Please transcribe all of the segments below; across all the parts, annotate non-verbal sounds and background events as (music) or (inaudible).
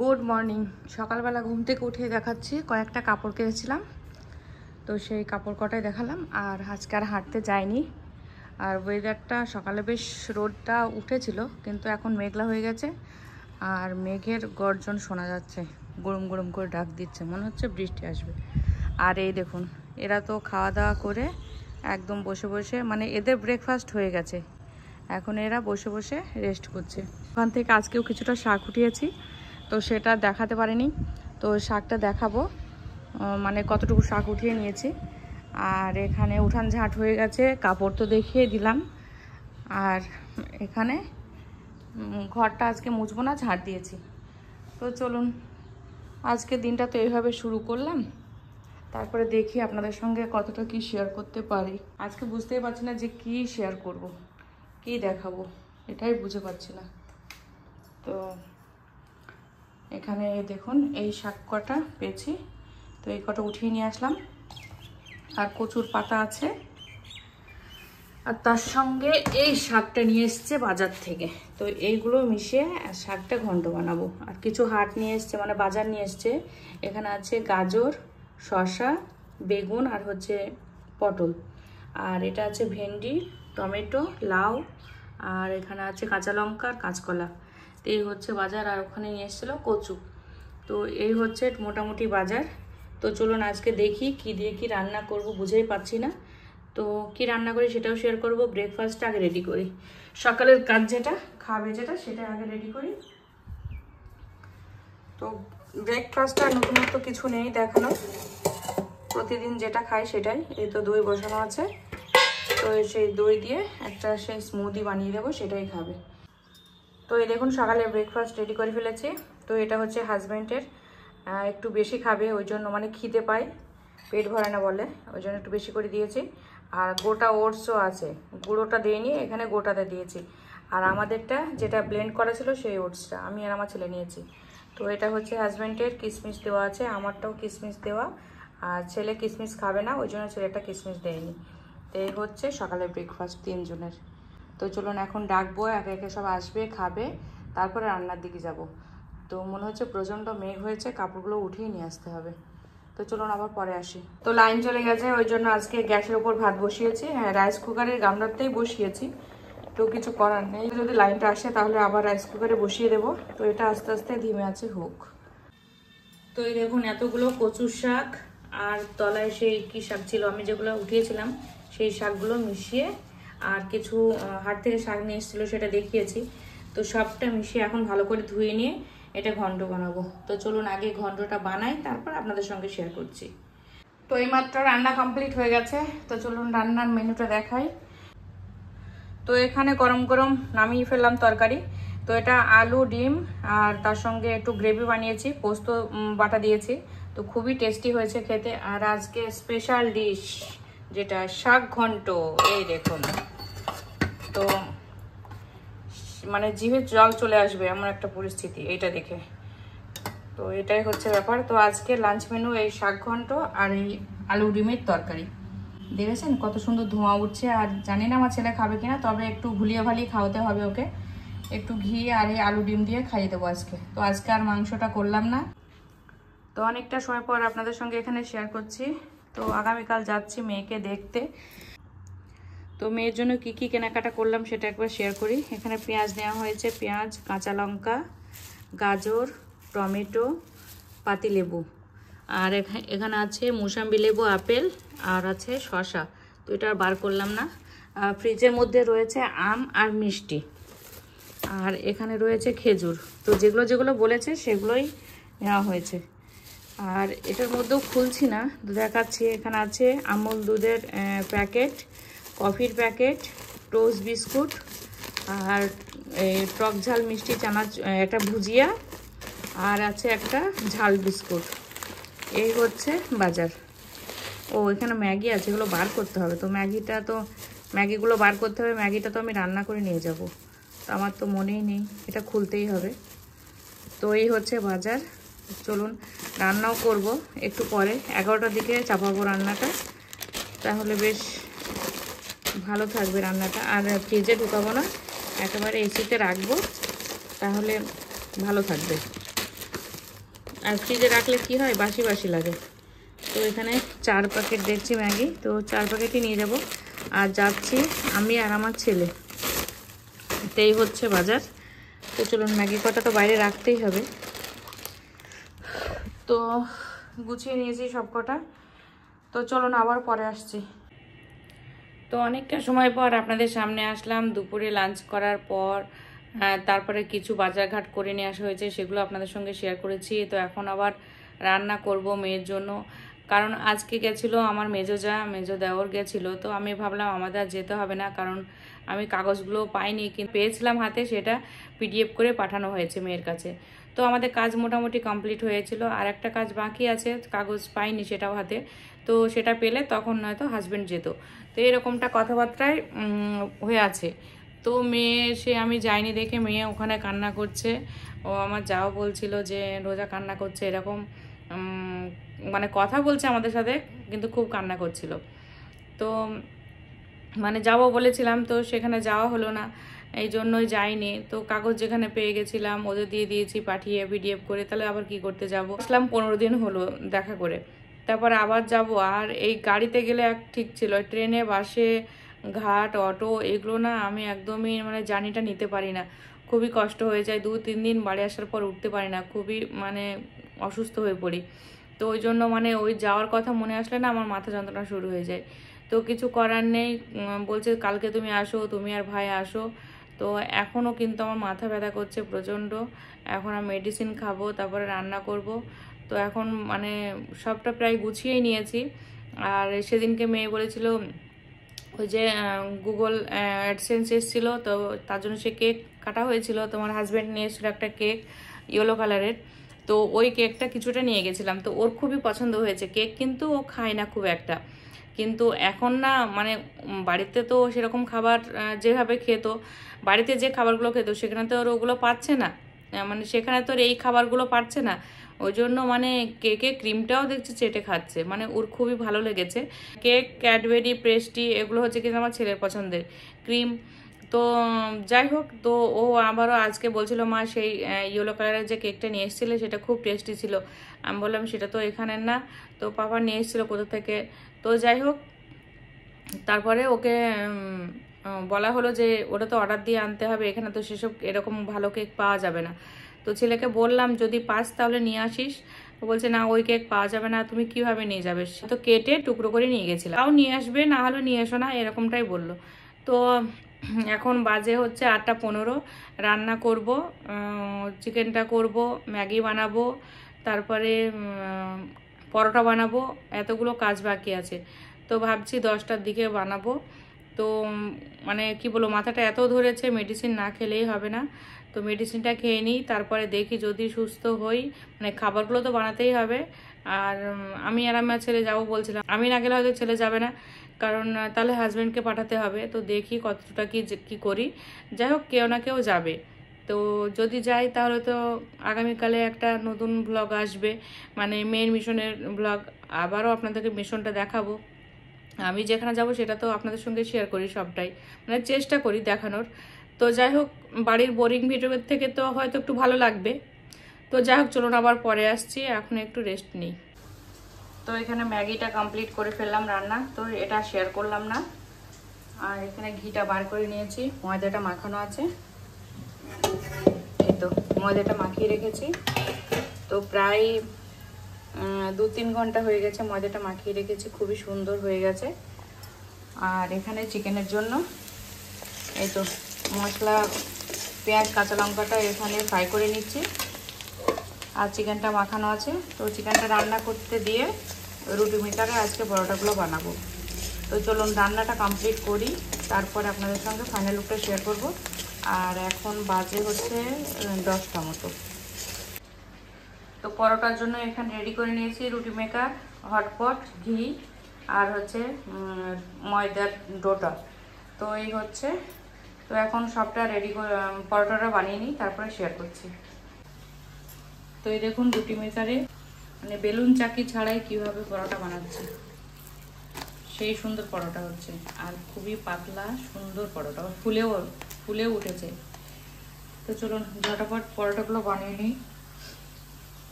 Good morning সকালবেলা ঘুম থেকে উঠে দেখাচ্ছি কয়েকটা কাপড় কেটেছিলাম তো সেই কাপড় কটাই দেখালাম আর আজকে আর হাঁটতে যাইনি আর ওয়েদারটা সকালে বেশ রোদটা উঠেছিল কিন্তু এখন মেঘলা হয়ে গেছে আর মেঘের গর্জন শোনা যাচ্ছে গরম গরম করে ডাক দিচ্ছে মনে হচ্ছে বৃষ্টি আসবে আর এই দেখুন এরা তো খাওয়া দাওয়া করে একদম বসে বসে মানে এদের ব্রেকফাস্ট হয়ে গেছে এখন এরা বসে বসে রেস্ট করছে ওখান থেকে আজকেও কিছুটা শাক উঠিয়েছি তো সেটা দেখাতে পারিনি তো শাকটা দেখাবো মানে কতটুকু শাক উঠিয়ে নিয়েছি আর এখানে উঠান ঝাঁট হয়ে গেছে কাপড় তো দেখিয়ে দিলাম আর এখানে ঘরটা আজকে মুছবো না ঝাঁট দিয়েছি তো চলুন আজকে দিনটা তো এইভাবে শুরু করলাম তারপরে দেখি আপনাদের সঙ্গে কতটা কি শেয়ার করতে পারি আজকে বুঝতেই পারছি না যে কি শেয়ার করব। কি দেখাবো এটাই বুঝে পাচ্ছি না তো এখানে দেখুন এই শাক কটা পেয়েছি তো এই কটা উঠিয়ে নিয়ে আসলাম আর কচুর পাতা আছে আর তার সঙ্গে এই শাকটা নিয়ে এসছে বাজার থেকে তো এইগুলো মিশিয়ে শাকটা ঘন্ট বানাবো আর কিছু হাট নিয়ে এসছে মানে বাজার নিয়ে এসছে এখানে আছে গাজর শশা বেগুন আর হচ্ছে পটল আর এটা আছে ভেন্ডি টমেটো লাউ আর এখানে আছে কাঁচা লঙ্কা আর কাঁচকলা তো এই হচ্ছে বাজার আর ওখানে নিয়ে এসেছিলো কচু তো এই হচ্ছে মোটামুটি বাজার তো চলুন আজকে দেখি কি দিয়ে কি রান্না করব বুঝেই পাচ্ছি না তো কি রান্না করি সেটাও শেয়ার করব ব্রেকফাস্টটা আগে রেডি করি সকালের কাজ যেটা খাবে যেটা সেটা আগে রেডি করি তো ব্রেকফাস্টটা নতুনত্ব কিছু নেই দেখানো প্রতিদিন যেটা খাই সেটাই এই তো দই বসানো আছে তো সেই দই দিয়ে একটা সেই স্মুদি বানিয়ে দেবো সেটাই খাবে তো এই দেখুন সকালে ব্রেকফাস্ট রেডি করে ফেলেছি তো এটা হচ্ছে হাজব্যান্ডের একটু বেশি খাবে ওই জন্য মানে খিদে পায় পেট ভরে না বলে ওই জন্য একটু বেশি করে দিয়েছি আর গোটা ওটসও আছে গুঁড়োটা দিয়ে নিয়ে এখানে গোটাতে দিয়েছি আর আমাদেরটা যেটা ব্লেন্ড করা ছিল সেই ওটসটা আমি আর আমার ছেলে নিয়েছি তো এটা হচ্ছে হাজব্যান্ডের কিশমিশ দেওয়া আছে আমারটাও কিশমিশ দেওয়া আর ছেলে কিশমিশ খাবে না ওই জন্য ছেলেটা কিশমিশ দেয়নি তো এই হচ্ছে সকালে ব্রেকফাস্ট তিনজনের তো চলুন এখন ডাকবো একে একে সব আসবে খাবে তারপরে রান্নার দিকে যাব তো মনে হচ্ছে প্রচণ্ড মেঘ হয়েছে কাপড়গুলো উঠিয়ে নিয়ে আসতে হবে তো চলুন আবার পরে আসি তো লাইন চলে গেছে ওই জন্য আজকে গ্যাসের ওপর ভাত বসিয়েছি হ্যাঁ রাইস কুকারের গামলাতেই বসিয়েছি তো কিছু করার নেই যদি লাইনটা আসে তাহলে আবার রাইস কুকারে বসিয়ে দেবো তো এটা আস্তে আস্তে ধিমে আছে হোক তো এই দেখুন এতগুলো কচুর শাক আর তলায় সেই কি শাক ছিল আমি যেগুলো উঠিয়েছিলাম সেই শাকগুলো মিশিয়ে আর কিছু হাট থেকে শাক নিয়ে এসেছিলো সেটা দেখিয়েছি তো সবটা মিশিয়ে এখন ভালো করে ধুয়ে নিয়ে এটা ঘণ্ট বানাবো তো চলুন আগে ঘণ্টটা বানাই তারপর আপনাদের সঙ্গে শেয়ার করছি তো এইমাত্র রান্না কমপ্লিট হয়ে গেছে তো চলুন রান্নার মেনুটা দেখাই তো এখানে গরম গরম নামিয়ে ফেললাম তরকারি তো এটা আলু ডিম আর তার সঙ্গে একটু গ্রেভি বানিয়েছি পোস্ত বাটা দিয়েছি তো খুবই টেস্টি হয়েছে খেতে আর আজকে স্পেশাল ডিশ যেটা শাক ঘন্ট এই দেখুন তো মানে জিভে জল চলে আসবে এমন একটা পরিস্থিতি এইটা দেখে তো এটাই হচ্ছে ব্যাপার তো আজকে লাঞ্চ মেনু এই শাক ঘন্ট আর এই আলু ডিমের তরকারি দেখেছেন কত সুন্দর ধোঁয়া উঠছে আর জানি না আমার ছেলে খাবে কিনা তবে একটু ভুলিয়ে ভালিয়ে খাওয়াতে হবে ওকে একটু ঘি আর এই আলু ডিম দিয়ে খাইয়ে দেবো আজকে তো আজকে আর মাংসটা করলাম না তো অনেকটা সময় পর আপনাদের সঙ্গে এখানে শেয়ার করছি তো আগামীকাল যাচ্ছি মেয়েকে দেখতে তো মেয়ের জন্য কি কি কেনাকাটা করলাম সেটা একবার শেয়ার করি এখানে পেঁয়াজ নেওয়া হয়েছে পেঁয়াজ কাঁচা লঙ্কা গাজর টমেটো পাতিলেবু আর এখানে আছে মুসাম্বি লেবু আপেল আর আছে শশা তো এটা বার করলাম না ফ্রিজের মধ্যে রয়েছে আম আর মিষ্টি আর এখানে রয়েছে খেজুর তো যেগুলো যেগুলো বলেছে সেগুলোই নেওয়া হয়েছে আর এটার মধ্যেও খুলছি না দেখাচ্ছি এখানে আছে আমুল দুধের প্যাকেট কফির প্যাকেট টোস্ট বিস্কুট আর টক ঝাল মিষ্টি চানা একটা ভুজিয়া আর আছে একটা ঝাল বিস্কুট এই হচ্ছে বাজার ও এখানে ম্যাগি আছে এগুলো বার করতে হবে তো ম্যাগিটা তো ম্যাগিগুলো বার করতে হবে ম্যাগিটা তো আমি রান্না করে নিয়ে যাব তো আমার তো মনেই নেই এটা খুলতেই হবে তো এই হচ্ছে বাজার চলুন রান্নাও করব একটু পরে এগারোটার দিকে চাপাবো রান্নাটা তাহলে বেশ ভালো থাকবে রান্নাটা আর ফ্রিজে ঢুকাবো না একেবারে এসিতে রাখবো তাহলে ভালো থাকবে আর ফ্রিজে রাখলে কি হয় বাসি বাসি লাগে তো এখানে চার প্যাকেট দেখছি ম্যাগি তো চার প্যাকেটই নিয়ে যাব আর যাচ্ছি আমি আর আমার ছেলে এই হচ্ছে বাজার তো চলুন ম্যাগি কটা তো বাইরে রাখতেই হবে তো গুছিয়ে নিয়েছি সব কটা তো না আবার পরে আসছি তো অনেকটা সময় পর আপনাদের সামনে আসলাম দুপুরে লাঞ্চ করার পর তারপরে কিছু বাজারঘাট করে নিয়ে আসা হয়েছে সেগুলো আপনাদের সঙ্গে শেয়ার করেছি তো এখন আবার রান্না করব মেয়ের জন্য কারণ আজকে গেছিলো আমার মেজো যা মেজো দেওর গেছিলো তো আমি ভাবলাম আমাদের যেতে হবে না কারণ আমি কাগজগুলো পাইনি কিন্তু পেয়েছিলাম হাতে সেটা পিডিএফ করে পাঠানো হয়েছে মেয়ের কাছে তো আমাদের কাজ মোটামুটি কমপ্লিট হয়েছিল আর একটা কাজ বাকি আছে কাগজ পাইনি সেটাও হাতে তো সেটা পেলে তখন হয়তো হাজব্যান্ড যেত তো এরকমটা কথাবার্তায় হয়ে আছে তো মেয়ে সে আমি যাইনি দেখে মেয়ে ওখানে কান্না করছে ও আমার যাও বলছিল যে রোজা কান্না করছে এরকম মানে কথা বলছে আমাদের সাথে কিন্তু খুব কান্না করছিল তো মানে যাবো বলেছিলাম তো সেখানে যাওয়া হলো না এই জন্যই যাইনি তো কাগজ যেখানে পেয়ে গেছিলাম ওদের দিয়ে দিয়েছি পাঠিয়ে পিডিএফ করে তাহলে আবার কি করতে যাব আসলাম পনেরো দিন হলো দেখা করে তারপর আবার যাব আর এই গাড়িতে গেলে এক ঠিক ছিল ট্রেনে বাসে ঘাট অটো এগুলো না আমি একদমই মানে জার্নিটা নিতে পারি না খুবই কষ্ট হয়ে যায় দু তিন দিন বাড়ি আসার পর উঠতে পারি না খুবই মানে অসুস্থ হয়ে পড়ি তো ওই জন্য মানে ওই যাওয়ার কথা মনে আসলে না আমার মাথা যন্ত্রণা শুরু হয়ে যায় তো কিছু করার নেই বলছে কালকে তুমি আসো তুমি আর ভাই আসো তো এখনও কিন্তু আমার মাথা ব্যথা করছে প্রচণ্ড এখন আমি মেডিসিন খাবো তারপরে রান্না করব তো এখন মানে সবটা প্রায় গুছিয়েই নিয়েছি আর সেদিনকে মেয়ে বলেছিল ওই যে গুগল অ্যাডসেন্স এসেছিল তো তার জন্য সে কেক কাটা হয়েছিল তোমার হাজব্যান্ড নিয়ে এসেছিলো একটা কেক ইয়েলো কালারের তো ওই কেকটা কিছুটা নিয়ে গেছিলাম তো ওর খুবই পছন্দ হয়েছে কেক কিন্তু ও খায় না খুব একটা কিন্তু এখন না মানে বাড়িতে তো সেরকম খাবার যেভাবে খেত বাড়িতে যে খাবারগুলো খেত সেখানে তো আর ওগুলো পাচ্ছে না মানে সেখানে তো এই খাবারগুলো পারছে না ওই জন্য মানে কেকে ক্রিমটাও দেখছি চেটে খাচ্ছে মানে ওর খুবই ভালো লেগেছে কেক ক্যাডবেরি পেস্টি এগুলো হচ্ছে কিন্তু আমার ছেলের পছন্দের ক্রিম তো যাই হোক তো ও আবারও আজকে বলছিল মা সেই ইয়েলো কালারের যে কেকটা নিয়ে এসেছিলে সেটা খুব টেস্টি ছিল আমি বললাম সেটা তো এখানের না তো পাপা নিয়ে এসেছিলো কোথা থেকে তো যাই হোক তারপরে ওকে বলা হলো যে ওটা তো অর্ডার দিয়ে আনতে হবে এখানে তো সেসব এরকম ভালো কেক পাওয়া যাবে না তো ছেলেকে বললাম যদি পাস তাহলে নিয়ে আসিস বলছে না ওই কেক পাওয়া যাবে না তুমি কিভাবে নিয়ে যাবে তো কেটে টুকরো করে নিয়ে গেছিলাম তাও নিয়ে আসবে না হলে নিয়ে এসো না এরকমটাই বললো তো (clears throat) এখন বাজে হচ্ছে আটটা পনেরো রান্না করব চিকেনটা করব ম্যাগি বানাবো তারপরে পরোটা বানাবো এতগুলো কাজ বাকি আছে তো ভাবছি দশটার দিকে বানাবো তো মানে কি বলো মাথাটা এত ধরেছে মেডিসিন না খেলেই হবে না তো মেডিসিনটা খেয়ে নিই তারপরে দেখি যদি সুস্থ হই মানে খাবারগুলো তো বানাতেই হবে আর আমি আর আমার ছেলে যাবো বলছিলাম আমি না গেলে হয়তো ছেলে যাবে না কারণ তাহলে হাজব্যান্ডকে পাঠাতে হবে তো দেখি কতটা কি কি করি যাই হোক কেউ না কেউ যাবে তো যদি যাই তাহলে তো আগামীকালে একটা নতুন ব্লগ আসবে মানে মেন মিশনের ব্লগ আবারও আপনাদেরকে মিশনটা দেখাবো আমি যেখানে যাব সেটা তো আপনাদের সঙ্গে শেয়ার করি সবটাই মানে চেষ্টা করি দেখানোর তো যাই হোক বাড়ির বোরিং ভিডিও থেকে তো হয়তো একটু ভালো লাগবে তো যাই হোক চলুন আবার পরে আসছি এখন একটু রেস্ট নিই তো এখানে ম্যাগিটা কমপ্লিট করে ফেললাম রান্না তো এটা শেয়ার করলাম না আর এখানে ঘিটা বার করে নিয়েছি ময়দাটা মাখানো আছে এই তো ময়দাটা মাখিয়ে রেখেছি তো প্রায় দু তিন ঘন্টা হয়ে গেছে ময়দাটা মাখিয়ে রেখেছি খুবই সুন্দর হয়ে গেছে আর এখানে চিকেনের জন্য এই তো মশলা পেঁয়াজ কাঁচা লঙ্কাটা এখানে ফ্রাই করে নিচ্ছি আর চিকেনটা মাখানো আছে তো চিকেনটা রান্না করতে দিয়ে রুটি মিটারে আজকে পরোটাগুলো বানাবো তো চলুন রান্নাটা কমপ্লিট করি তারপর আপনাদের সঙ্গে ফাইনাল লুকটা শেয়ার করব আর এখন বাজে হচ্ছে দশটা মতো তো পরোটার জন্য এখানে রেডি করে নিয়েছি রুটি মেকার হটপট ঘি আর হচ্ছে ময়দার ডোটা তো এই হচ্ছে তো এখন সবটা রেডি পরোটাটা বানিয়ে নিই তারপরে শেয়ার করছি তো এই দেখুন রুটি মেকারে মানে বেলুন চাকি ছাড়াই কিভাবে পরোটা বানাচ্ছে সেই সুন্দর পরোটা হচ্ছে আর খুবই পাতলা সুন্দর পরোটা ফুলেও ফুলেও উঠেছে তো চলুন ঝটাপট পরোটাগুলো বানিয়ে নিই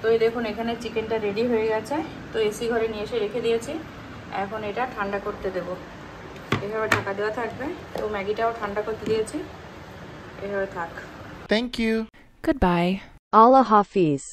তো এই দেখুন এখানে চিকেনটা রেডি হয়ে গেছে তো এসি ঘরে নিয়ে এসে রেখে দিয়েছি এখন এটা ঠান্ডা করতে দেব এভাবে ঢাকা দেওয়া থাকবে তো ম্যাগিটাও ঠান্ডা করতে দিয়েছি এভাবে থাক Thank you. Goodbye. Allah Hafiz.